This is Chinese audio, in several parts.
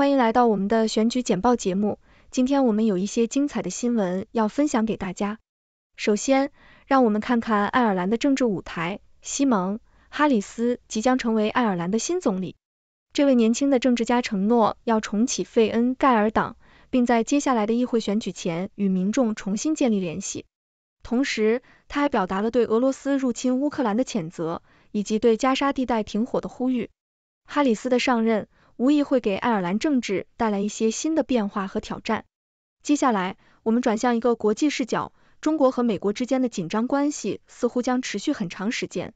欢迎来到我们的选举简报节目。今天我们有一些精彩的新闻要分享给大家。首先，让我们看看爱尔兰的政治舞台。西蒙·哈里斯即将成为爱尔兰的新总理。这位年轻的政治家承诺要重启费恩盖尔党，并在接下来的议会选举前与民众重新建立联系。同时，他还表达了对俄罗斯入侵乌克兰的谴责，以及对加沙地带停火的呼吁。哈里斯的上任。无疑会给爱尔兰政治带来一些新的变化和挑战。接下来，我们转向一个国际视角，中国和美国之间的紧张关系似乎将持续很长时间。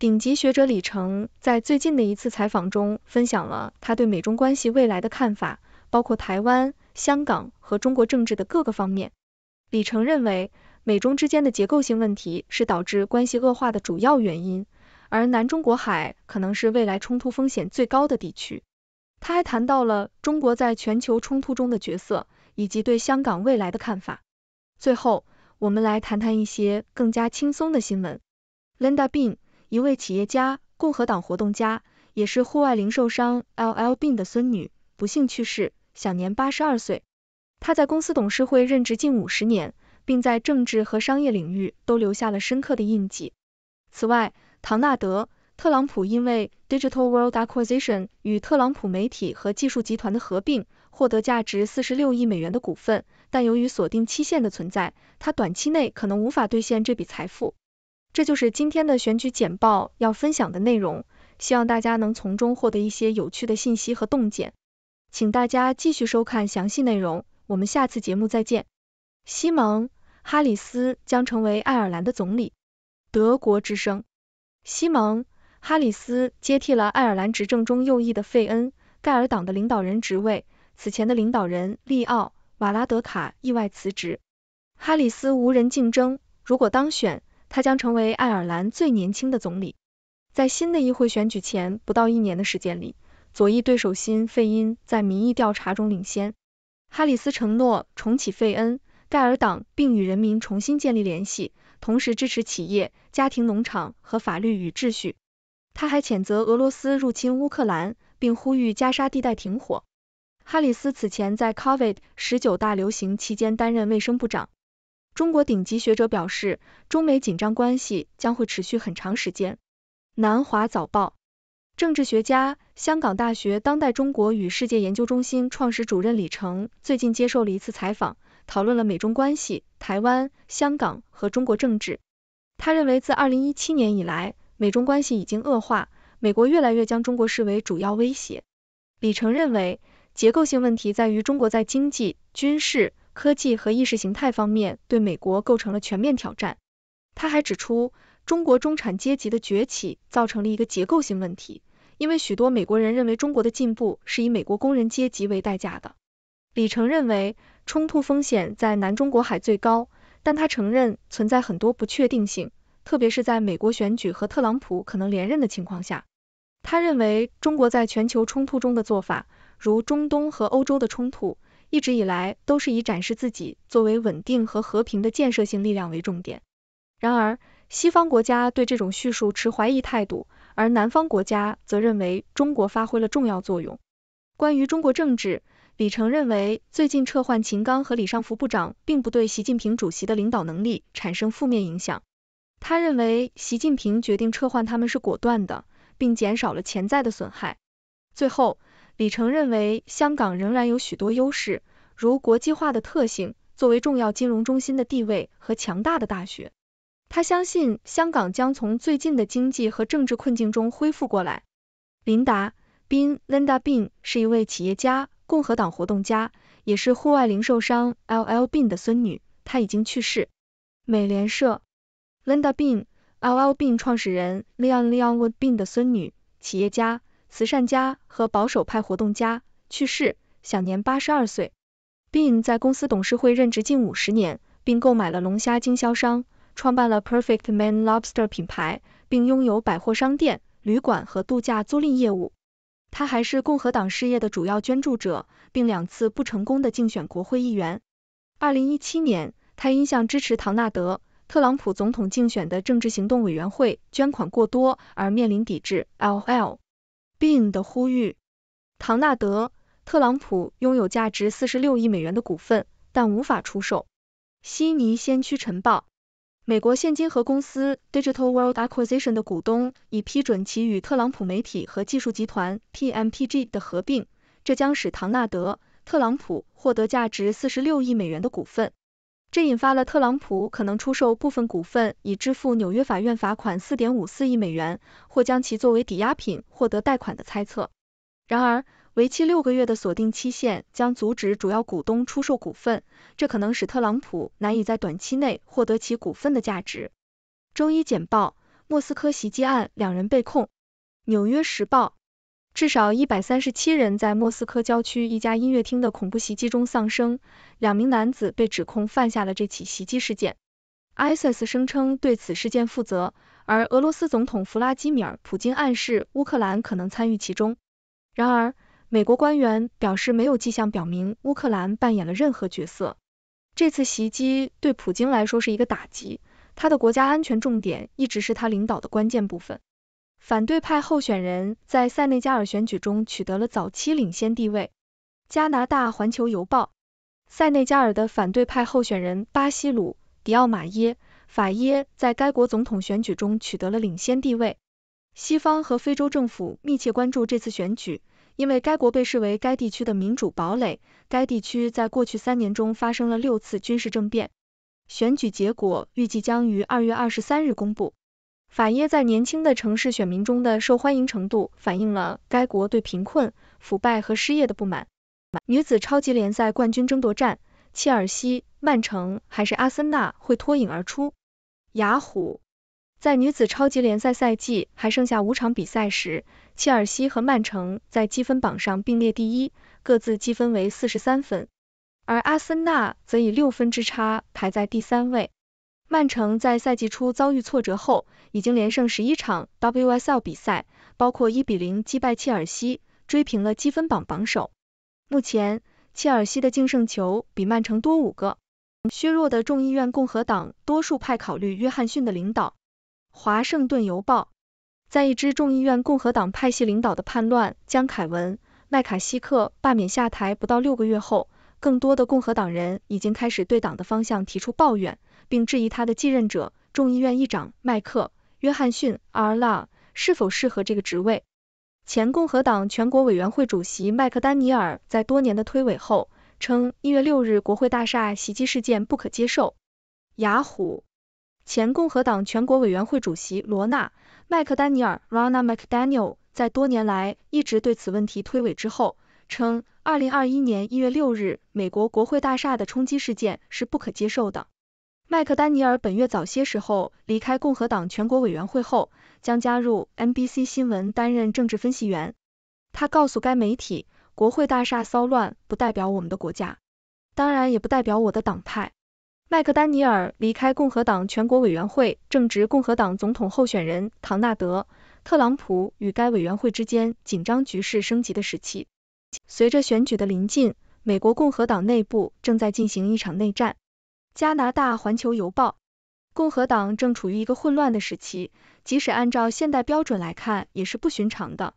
顶级学者李成在最近的一次采访中分享了他对美中关系未来的看法，包括台湾、香港和中国政治的各个方面。李成认为，美中之间的结构性问题是导致关系恶化的主要原因，而南中国海可能是未来冲突风险最高的地区。他还谈到了中国在全球冲突中的角色，以及对香港未来的看法。最后，我们来谈谈一些更加轻松的新闻。Linda Bing，一位企业家、共和党活动家，也是户外零售商 LL Bing 的孙女，不幸去世，享年八十二岁。他在公司董事会任职近五十年，并在政治和商业领域都留下了深刻的印记。此外，唐纳德。特朗普因为 Digital World Acquisition 与特朗普媒体和技术集团的合并，获得价值四十六亿美元的股份，但由于锁定期限的存在，他短期内可能无法兑现这笔财富。这就是今天的选举简报要分享的内容，希望大家能从中获得一些有趣的信息和洞见。请大家继续收看详细内容，我们下次节目再见。西蒙·哈里斯将成为爱尔兰的总理。德国之声，西蒙。哈里斯接替了爱尔兰执政中右翼的费恩·盖尔党的领导人职位，此前的领导人利奥·瓦拉德卡意外辞职。哈里斯无人竞争，如果当选，他将成为爱尔兰最年轻的总理。在新的议会选举前不到一年的时间里，左翼对手新费因在民意调查中领先。哈里斯承诺重启费恩·盖尔党，并与人民重新建立联系，同时支持企业、家庭农场和法律与秩序。他还谴责俄罗斯入侵乌克兰，并呼吁加沙地带停火。哈里斯此前在 COVID 十九大流行期间担任卫生部长。中国顶级学者表示，中美紧张关系将会持续很长时间。南华早报政治学家、香港大学当代中国与世界研究中心创始主任李成最近接受了一次采访，讨论了美中关系、台湾、香港和中国政治。他认为，自2017年以来，美中关系已经恶化，美国越来越将中国视为主要威胁。李成认为，结构性问题在于中国在经济、军事、科技和意识形态方面对美国构成了全面挑战。他还指出，中国中产阶级的崛起造成了一个结构性问题，因为许多美国人认为中国的进步是以美国工人阶级为代价的。李成认为，冲突风险在南中国海最高，但他承认存在很多不确定性。特别是在美国选举和特朗普可能连任的情况下，他认为中国在全球冲突中的做法，如中东和欧洲的冲突，一直以来都是以展示自己作为稳定和和平的建设性力量为重点。然而，西方国家对这种叙述持怀疑态度，而南方国家则认为中国发挥了重要作用。关于中国政治，李成认为最近撤换秦刚和李尚福部长，并不对习近平主席的领导能力产生负面影响。他认为习近平决定撤换他们是果断的，并减少了潜在的损害。最后，李成认为香港仍然有许多优势，如国际化的特性、作为重要金融中心的地位和强大的大学。他相信香港将从最近的经济和政治困境中恢复过来。琳达·宾 （Linda Bin） 是一位企业家、共和党活动家，也是户外零售商 LL Bin 的孙女。她已经去世。美联社。Linda Bean，L.L.Bean 创始人 Leon Leon Wood Bean 的孙女，企业家、慈善家和保守派活动家去世，享年八十二岁。Bean 在公司董事会任职近五十年，并购买了龙虾经销商，创办了 Perfect Man Lobster 品牌，并拥有百货商店、旅馆和度假租赁业务。他还是共和党事业的主要捐助者，并两次不成功的竞选国会议员。二零一七年，他因向支持唐纳德。特朗普总统竞选的政治行动委员会捐款过多而面临抵制，LL Bean 的呼吁。唐纳德·特朗普拥有价值四十六亿美元的股份，但无法出售。悉尼先驱晨报：美国现金和公司 Digital World Acquisition 的股东已批准其与特朗普媒体和技术集团 TMPG 的合并，这将使唐纳德·特朗普获得价值四十六亿美元的股份。这引发了特朗普可能出售部分股份以支付纽约法院罚款四点五四亿美元，或将其作为抵押品获得贷款的猜测。然而，为期六个月的锁定期限将阻止主要股东出售股份，这可能使特朗普难以在短期内获得其股份的价值。周一简报：莫斯科袭击案两人被控。纽约时报。至少一百三十七人在莫斯科郊区一家音乐厅的恐怖袭击中丧生，两名男子被指控犯下了这起袭击事件。ISIS 声称对此事件负责，而俄罗斯总统弗拉基米尔·普京暗示乌克兰可能参与其中。然而，美国官员表示没有迹象表明乌克兰扮演了任何角色。这次袭击对普京来说是一个打击，他的国家安全重点一直是他领导的关键部分。反对派候选人在塞内加尔选举中取得了早期领先地位。加拿大《环球邮报》：塞内加尔的反对派候选人巴西鲁迪奥马耶法耶在该国总统选举中取得了领先地位。西方和非洲政府密切关注这次选举，因为该国被视为该地区的民主堡垒。该地区在过去三年中发生了六次军事政变。选举结果预计将于二月二十三日公布。法耶在年轻的城市选民中的受欢迎程度，反映了该国对贫困、腐败和失业的不满。女子超级联赛冠军争夺战，切尔西、曼城还是阿森纳会脱颖而出？雅虎在女子超级联赛赛季还剩下五场比赛时，切尔西和曼城在积分榜上并列第一，各自积分为四十三分，而阿森纳则以六分之差排在第三位。曼城在赛季初遭遇挫折后，已经连胜十一场 WSL 比赛，包括一比零击败切尔西，追平了积分榜榜首。目前，切尔西的净胜球比曼城多五个。削弱的众议院共和党多数派考虑约翰逊的领导。华盛顿邮报在一支众议院共和党派系领导的叛乱将凯文·麦卡锡克罢免下台不到六个月后，更多的共和党人已经开始对党的方向提出抱怨。并质疑他的继任者众议院议长迈克·约翰逊·阿伦是否适合这个职位。前共和党全国委员会主席麦克丹尼尔在多年的推诿后称，一月六日国会大厦袭击事件不可接受。雅虎前共和党全国委员会主席罗纳·麦克丹尼尔 （Ronna McDaniel） 在多年来一直对此问题推诿之后称，二零二一年一月六日美国国会大厦的冲击事件是不可接受的。麦克丹尼尔本月早些时候离开共和党全国委员会后，将加入 NBC 新闻担任政治分析员。他告诉该媒体：“国会大厦骚乱不代表我们的国家，当然也不代表我的党派。”麦克丹尼尔离开共和党全国委员会正值共和党总统候选人唐纳德·特朗普与该委员会之间紧张局势升级的时期。随着选举的临近，美国共和党内部正在进行一场内战。加拿大《环球邮报》：共和党正处于一个混乱的时期，即使按照现代标准来看，也是不寻常的。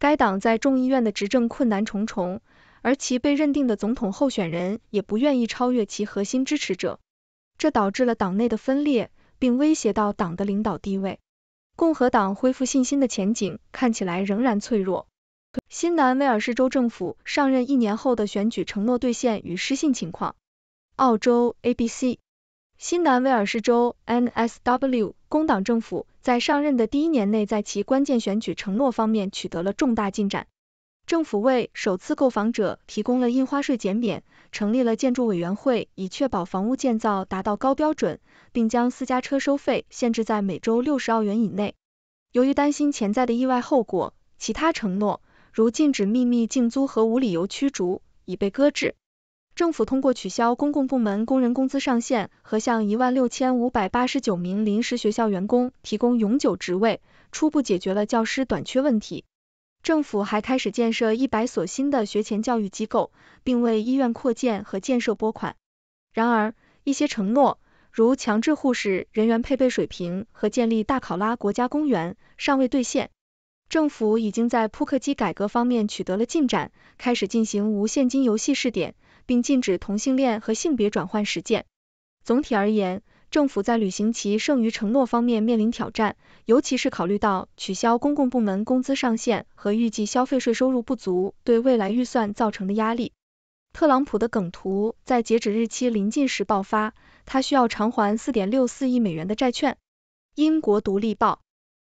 该党在众议院的执政困难重重，而其被认定的总统候选人也不愿意超越其核心支持者，这导致了党内的分裂，并威胁到党的领导地位。共和党恢复信心的前景看起来仍然脆弱。新南威尔士州政府上任一年后的选举承诺兑现与失信情况。澳洲 ABC，新南威尔士州 NSW 工党政府在上任的第一年内，在其关键选举承诺方面取得了重大进展。政府为首次购房者提供了印花税减免，成立了建筑委员会以确保房屋建造达到高标准，并将私家车收费限制在每周六十澳元以内。由于担心潜在的意外后果，其他承诺如禁止秘密竞租和无理由驱逐已被搁置。政府通过取消公共部门工人工资上限和向一万六千五百八十九名临时学校员工提供永久职位，初步解决了教师短缺问题。政府还开始建设一百所新的学前教育机构，并为医院扩建和建设拨款。然而，一些承诺如强制护士人员配备水平和建立大考拉国家公园尚未兑现。政府已经在扑克机改革方面取得了进展，开始进行无现金游戏试点。并禁止同性恋和性别转换实践。总体而言，政府在履行其剩余承诺方面面临挑战，尤其是考虑到取消公共部门工资上限和预计消费税收入不足对未来预算造成的压力。特朗普的梗图在截止日期临近时爆发，他需要偿还4.64亿美元的债券。英国独立报，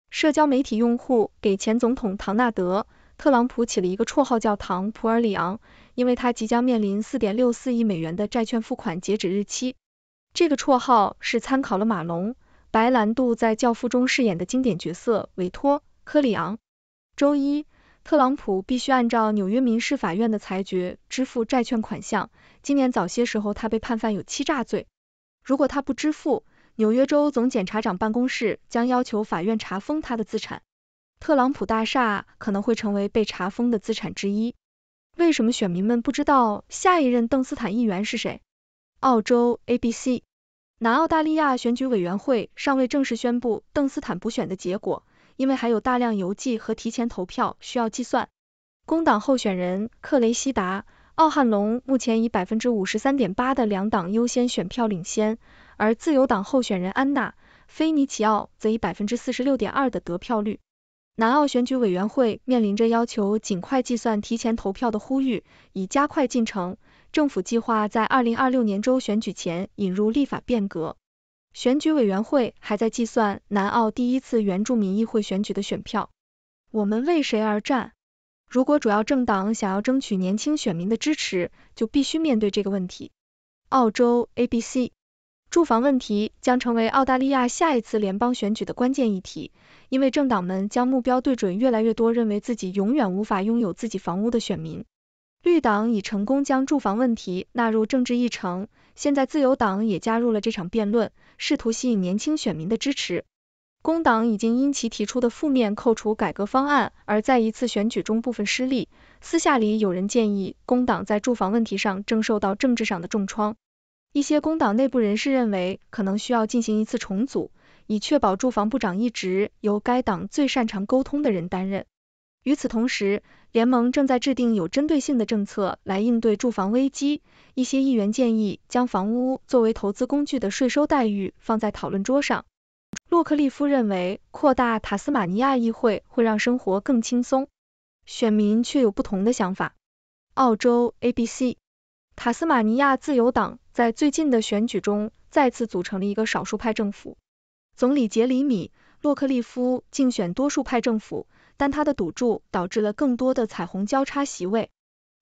社交媒体用户给前总统唐纳德。特朗普起了一个绰号，叫“唐普尔里昂”，因为他即将面临四点六四亿美元的债券付款截止日期。这个绰号是参考了马龙白兰度在《教父》中饰演的经典角色委托科里昂。周一，特朗普必须按照纽约民事法院的裁决支付债券款项。今年早些时候，他被判犯有欺诈罪。如果他不支付，纽约州总检察长办公室将要求法院查封他的资产。特朗普大厦可能会成为被查封的资产之一。为什么选民们不知道下一任邓斯坦议员是谁？澳洲 ABC，南澳大利亚选举委员会尚未正式宣布邓斯坦补选的结果，因为还有大量邮寄和提前投票需要计算。工党候选人克雷西达·奥汉龙目前以百分之五十三点八的两党优先选票领先，而自由党候选人安娜·菲尼奇奥则以百分之四十六点二的得票率。南澳选举委员会面临着要求尽快计算提前投票的呼吁，以加快进程。政府计划在二零二六年州选举前引入立法变革。选举委员会还在计算南澳第一次原住民议会选举的选票。我们为谁而战？如果主要政党想要争取年轻选民的支持，就必须面对这个问题。澳洲 ABC。住房问题将成为澳大利亚下一次联邦选举的关键议题。因为政党们将目标对准越来越多认为自己永远无法拥有自己房屋的选民，绿党已成功将住房问题纳入政治议程，现在自由党也加入了这场辩论，试图吸引年轻选民的支持。工党已经因其提出的负面扣除改革方案而在一次选举中部分失利，私下里有人建议工党在住房问题上正受到政治上的重创，一些工党内部人士认为可能需要进行一次重组。以确保住房部长一职由该党最擅长沟通的人担任。与此同时，联盟正在制定有针对性的政策来应对住房危机。一些议员建议将房屋作为投资工具的税收待遇放在讨论桌上。洛克利夫认为，扩大塔斯马尼亚议会会让生活更轻松，选民却有不同的想法。澳洲 ABC，塔斯马尼亚自由党在最近的选举中再次组成了一个少数派政府。总理杰里米·洛克利夫竞选多数派政府，但他的赌注导致了更多的彩虹交叉席位。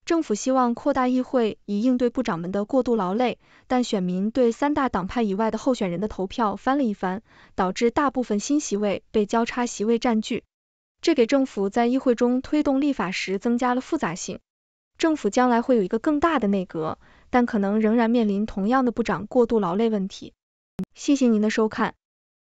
政府希望扩大议会以应对部长们的过度劳累，但选民对三大党派以外的候选人的投票翻了一番，导致大部分新席位被交叉席位占据。这给政府在议会中推动立法时增加了复杂性。政府将来会有一个更大的内阁，但可能仍然面临同样的部长过度劳累问题。谢谢您的收看。